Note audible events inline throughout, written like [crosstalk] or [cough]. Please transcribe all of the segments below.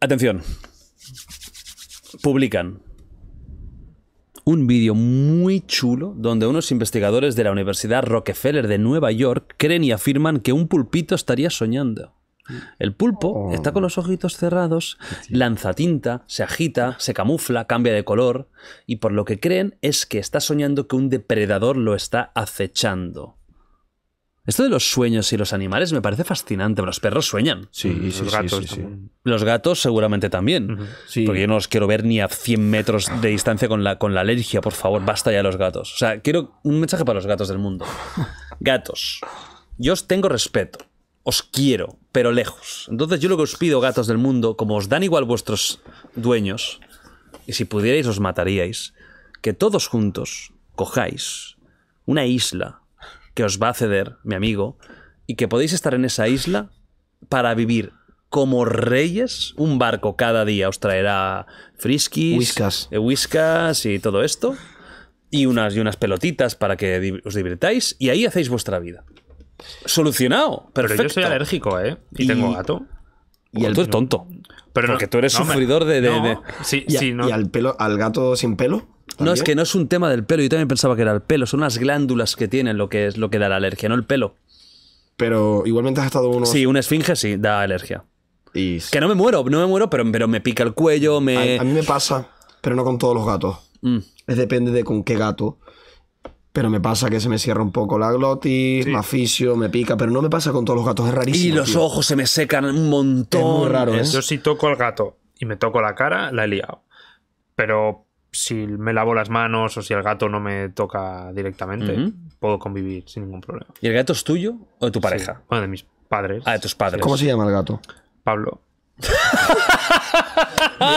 Atención. Publican un vídeo muy chulo donde unos investigadores de la Universidad Rockefeller de Nueva York creen y afirman que un pulpito estaría soñando. El pulpo está con los ojitos cerrados, lanza tinta, se agita, se camufla, cambia de color y por lo que creen es que está soñando que un depredador lo está acechando. Esto de los sueños y los animales me parece fascinante. Los perros sueñan. Sí, mm, los gatos. los gatos seguramente también. Porque yo no os quiero ver ni a 100 metros de distancia con la, con la alergia, por favor. Basta ya los gatos. O sea, quiero un mensaje para los gatos del mundo. Gatos, yo os tengo respeto. Os quiero, pero lejos. Entonces yo lo que os pido, gatos del mundo, como os dan igual vuestros dueños, y si pudierais os mataríais, que todos juntos cojáis una isla que os va a ceder, mi amigo, y que podéis estar en esa isla para vivir como reyes. Un barco cada día os traerá friskies, eh, whiskas, y todo esto. Y unas, y unas pelotitas para que os divirtáis. Y ahí hacéis vuestra vida. Solucionado. Perfecto. Pero yo soy alérgico, ¿eh? Y, tengo gato. Y el... tú es tonto. Pero porque tú eres sufridor de. y, al, pelo, al gato sin pelo? No, es que no es un tema del pelo. Yo también pensaba que era el pelo. Son las glándulas que tienen lo que es lo que da la alergia, no el pelo. Pero igualmente has estado uno Sí, una esfinge sí, da alergia. Que no me muero, no me muero, pero, pero me pica el cuello, me. A, mí me pasa, pero no con todos los gatos. Mm. Es depende de con qué gato. Pero me pasa que se me cierra un poco la glotis, la me pica, pero no me pasa con todos los gatos, es rarísimo. Y los ojos se me secan un montón. Es muy raro, ¿eh? Yo si toco al gato y me toco la cara, la he liado. Pero si me lavo las manos o si el gato no me toca directamente, puedo convivir sin ningún problema. ¿Y el gato es tuyo o de tu pareja? Bueno, de mis padres. Ah, de tus padres. ¿Cómo se llama el gato? Pablo. [laughs]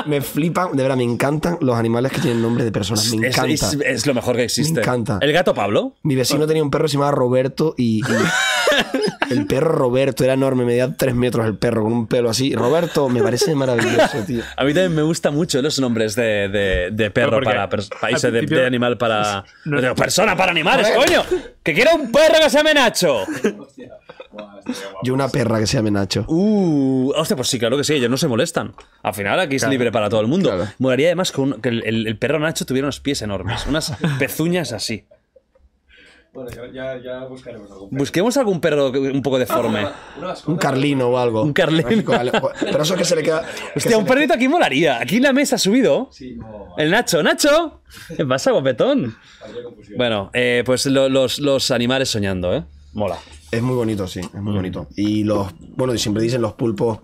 me, flipan, de verdad, me encantan los animales que tienen nombre de personas. Me encanta. Es, lo mejor que existe. Me encanta. ¿El gato Pablo? Mi vecino tenía un perro que se llamaba Roberto y... [laughs] [laughs] El perro Roberto era enorme, medía tres metros el perro con un pelo así. Roberto me parece maravilloso, tío. A mí también me gustan mucho los nombres de, perro para países de, animal para. persona para animales, coño. Que quiero un perro que se llame Nacho. y una perra que se llame Nacho. Uh, hostia, pues sí, claro que sí, ellos no se molestan. Al final aquí es libre para todo el mundo. Claro. además que, el, el, perro Nacho tuviera unos pies enormes, unas [laughs] pezuñas así ya, ya buscaremos algún perro. Busquemos algún perro un poco deforme. Ah, un carlino o algo. Un carlino. Pero eso es que se le queda. Hostia, un perrito aquí molaría. Aquí en la mesa ha subido. Sí, el Nacho, Nacho. ¿Qué pasa, guapetón? Bueno, eh, pues los, animales soñando, ¿eh? Mola. Es muy bonito, sí, es muy mm. bonito. Y los, bueno, siempre dicen los pulpos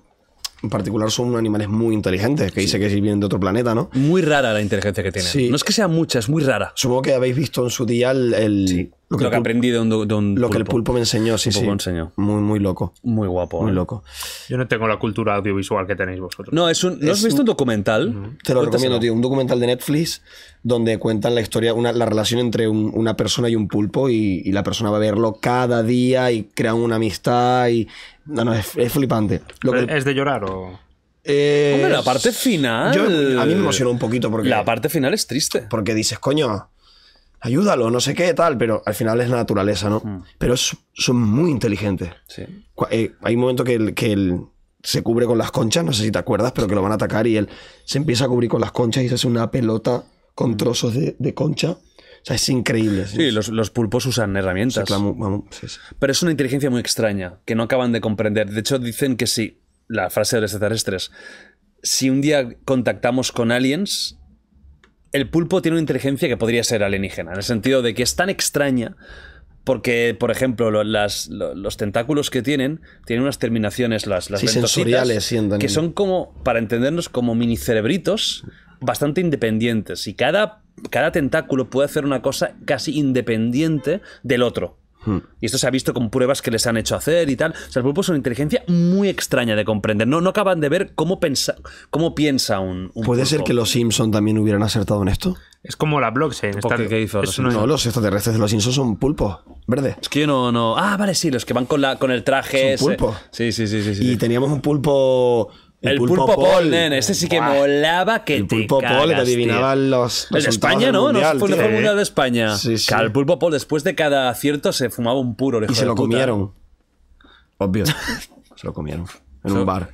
en particular son animales muy inteligentes, que dice que vienen de otro planeta, ¿no? Muy rara la inteligencia que tienen. No es que sea mucha, es muy rara. Supongo que habéis visto en su día el, lo que, aprendido de un, Lo que el pulpo me enseñó, sí, sí. Enseñó. Muy, muy loco. Muy guapo. Muy eh. loco. Yo no tengo la cultura audiovisual que tenéis vosotros. No, es un, ¿no has visto un documental? Te lo recomiendo, tío. Un documental de Netflix donde cuentan la historia, la relación entre una persona y un pulpo y, la persona va a verlo cada día y crean una amistad y... No, no, es, flipante. ¿Es de llorar o...? Hombre, la parte final... a mí me emocionó un poquito porque... La parte final es triste. Porque dices, coño ayúdalo, no sé qué, tal, pero al final es naturaleza, ¿no? Hmm. Pero son muy inteligentes. Eh, hay un momento que, el, que se cubre con las conchas, no sé si te acuerdas, pero que lo van a atacar y él se empieza a cubrir con las conchas y se hace una pelota con hmm. trozos de, concha. O sea, es increíble. Sí, los, pulpos usan herramientas. pero es una inteligencia muy extraña que no acaban de comprender. De hecho, dicen que sí, la frase de los extraterrestres, si un día contactamos con aliens, el pulpo tiene una inteligencia que podría ser alienígena, en el sentido de que es tan extraña porque, por ejemplo, los tentáculos que tienen tienen unas terminaciones, las, las que son como, para entendernos, como mini cerebritos bastante independientes. Y cada, cada tentáculo puede hacer una cosa casi independiente del otro. Hmm. Y esto se ha visto con pruebas que les han hecho hacer y tal. O sea, los pulpos son una inteligencia muy extraña de comprender. No, acaban de ver cómo, cómo piensa un, ¿Puede ser que los Simpson también hubieran acertado en esto? Es como la blockchain. hizo no, los extraterrestres de los Simpsons son pulpos, verde. Es que yo no, no... Ah, vale, sí, los que van con, la, con el traje. Es un sí, sí, sí, sí. Y teníamos un pulpo el, pulpo, pol, nene. Este sí que molaba que el te pulpo pol que adivinaban los El de España, ¿no? no fue el mundial de España. Sí, sí. el pulpo pol después de cada acierto se fumaba un puro. Y se lo comieron. Obvio. [laughs] se lo comieron. En un bar.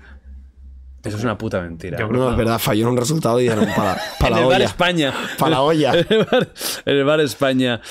Eso es una puta mentira. no, es verdad, falló un resultado y dieron para, para en el Bar España. Para la olla. en el bar España.